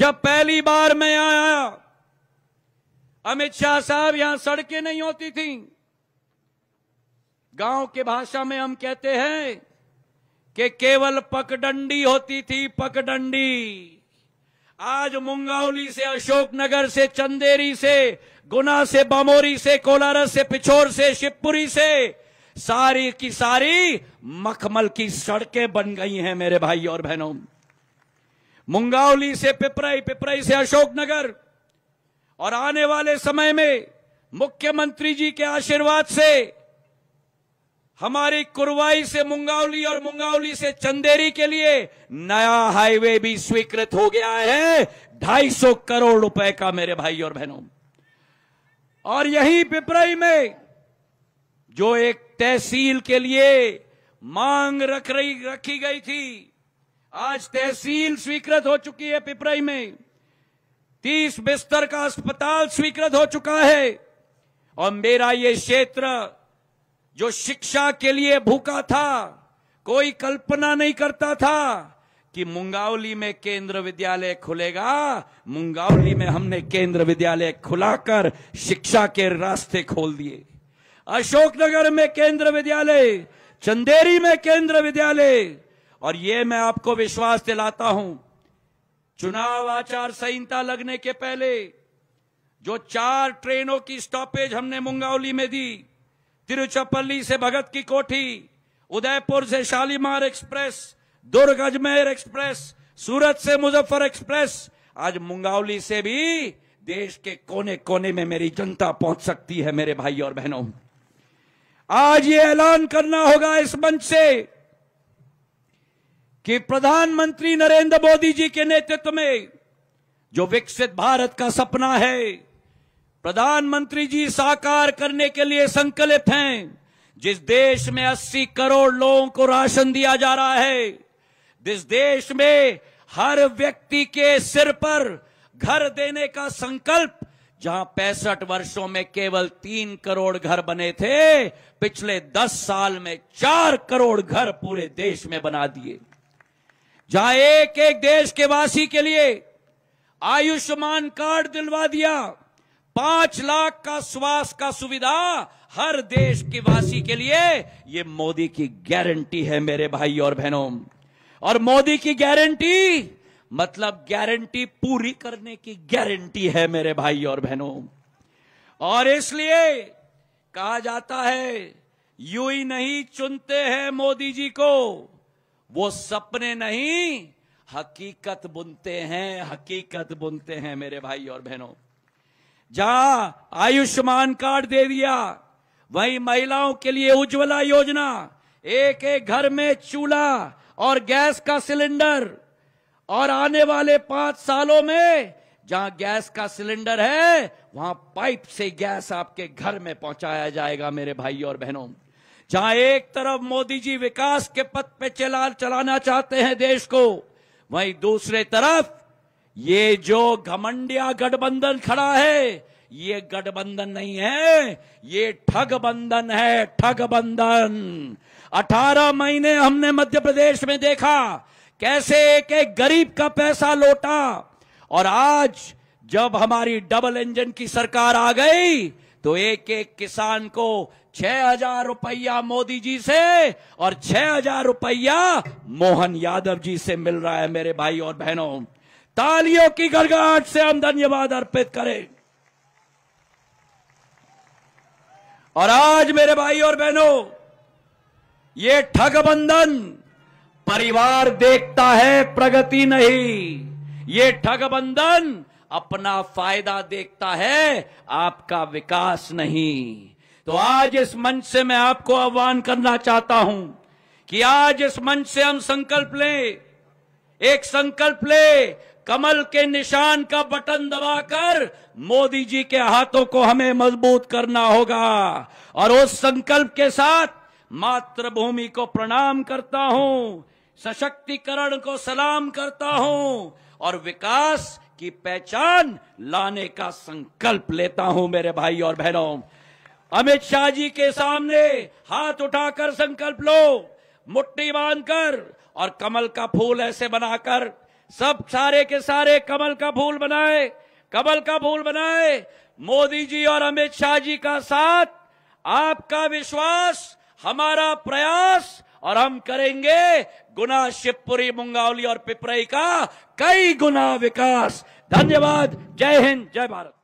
जब पहली बार मैं आया अमित शाह साहब यहां सड़कें नहीं होती थी गांव के भाषा में हम कहते हैं कि केवल पकडंडी होती थी पकडंडी आज मुंगावली से अशोकनगर से चंदेरी से गुना से बमोरी से कोलारस से पिछोर से शिवपुरी से सारी की सारी मखमल की सड़कें बन गई हैं मेरे भाई और बहनों मुंगावली से पिपराई पिपराई से अशोकनगर और आने वाले समय में मुख्यमंत्री जी के आशीर्वाद से हमारी कुरवाई से मुंगावली और मुंगावली से चंदेरी के लिए नया हाईवे भी स्वीकृत हो गया है 250 करोड़ रुपए का मेरे भाई और बहनों और यही पिपराई में जो एक तहसील के लिए मांग रख रही रखी गई थी आज तहसील स्वीकृत हो चुकी है पिपराई में तीस बिस्तर का अस्पताल स्वीकृत हो चुका है और मेरा ये क्षेत्र जो शिक्षा के लिए भूखा था कोई कल्पना नहीं करता था कि मुंगावली में केंद्र विद्यालय खुलेगा मुंगावली में हमने केंद्र विद्यालय खुलाकर शिक्षा के रास्ते खोल दिए अशोकनगर में केंद्र विद्यालय चंदेरी में केंद्र विद्यालय और ये मैं आपको विश्वास दिलाता हूं चुनाव आचार संहिता लगने के पहले जो चार ट्रेनों की स्टॉपेज हमने मुंगावली में दी तिरुचपल्ली से भगत की कोठी उदयपुर से शालीमार एक्सप्रेस दुर्ग अजमेर एक्सप्रेस सूरत से मुजफ्फर एक्सप्रेस आज मुंगावली से भी देश के कोने कोने में मेरी जनता पहुंच सकती है मेरे भाई और बहनों आज ये ऐलान करना होगा इस मंच से कि प्रधानमंत्री नरेंद्र मोदी जी के नेतृत्व में जो विकसित भारत का सपना है प्रधानमंत्री जी साकार करने के लिए संकल्प हैं जिस देश में 80 करोड़ लोगों को राशन दिया जा रहा है जिस देश में हर व्यक्ति के सिर पर घर देने का संकल्प जहां पैंसठ वर्षों में केवल तीन करोड़ घर बने थे पिछले दस साल में चार करोड़ घर पूरे देश में बना दिए जहां एक एक देश के वासी के लिए आयुष्मान कार्ड दिलवा दिया पांच लाख का स्वास्थ्य का सुविधा हर देश के वासी के लिए ये मोदी की गारंटी है मेरे भाई और बहनों और मोदी की गारंटी मतलब गारंटी पूरी करने की गारंटी है मेरे भाई और बहनों और इसलिए कहा जाता है यू ही नहीं चुनते हैं मोदी जी को वो सपने नहीं हकीकत बुनते हैं हकीकत बुनते हैं मेरे भाई और बहनों जहां आयुष्मान कार्ड दे दिया वहीं महिलाओं के लिए उज्ज्वला योजना एक एक घर में चूल्हा और गैस का सिलेंडर और आने वाले पांच सालों में जहां गैस का सिलेंडर है वहां पाइप से गैस आपके घर में पहुंचाया जाएगा मेरे भाई और बहनों जहां एक तरफ मोदी जी विकास के पथ पे चला चलाना चाहते हैं देश को वहीं दूसरे तरफ ये जो घमंडिया गठबंधन खड़ा है ये गठबंधन नहीं है ये ठग बंधन है ठग बंधन अठारह महीने हमने मध्य प्रदेश में देखा कैसे एक एक गरीब का पैसा लौटा और आज जब हमारी डबल इंजन की सरकार आ गई तो एक एक किसान को छह हजार रुपया मोदी जी से और छह हजार रुपया मोहन यादव जी से मिल रहा है मेरे भाई और बहनों तालियों की गड़गड़ाहट से हम धन्यवाद अर्पित करें और आज मेरे भाई और बहनों ये ठगबंधन परिवार देखता है प्रगति नहीं ये ठगबंधन अपना फायदा देखता है आपका विकास नहीं तो आज इस मंच से मैं आपको आह्वान करना चाहता हूं कि आज इस मंच से हम संकल्प लें एक संकल्प ले कमल के निशान का बटन दबाकर मोदी जी के हाथों को हमें मजबूत करना होगा और उस संकल्प के साथ मातृभूमि को प्रणाम करता हूं सशक्तिकरण को सलाम करता हूं और विकास की पहचान लाने का संकल्प लेता हूं मेरे भाई और बहनों अमित शाह जी के सामने हाथ उठाकर संकल्प लो मुट्ठी बांधकर और कमल का फूल ऐसे बनाकर सब सारे के सारे कमल का फूल बनाए कमल का फूल बनाए मोदी जी और अमित शाह जी का साथ आपका विश्वास हमारा प्रयास और हम करेंगे गुना शिवपुरी मुंगावली और पिपरई का कई गुना विकास धन्यवाद जय हिंद जय भारत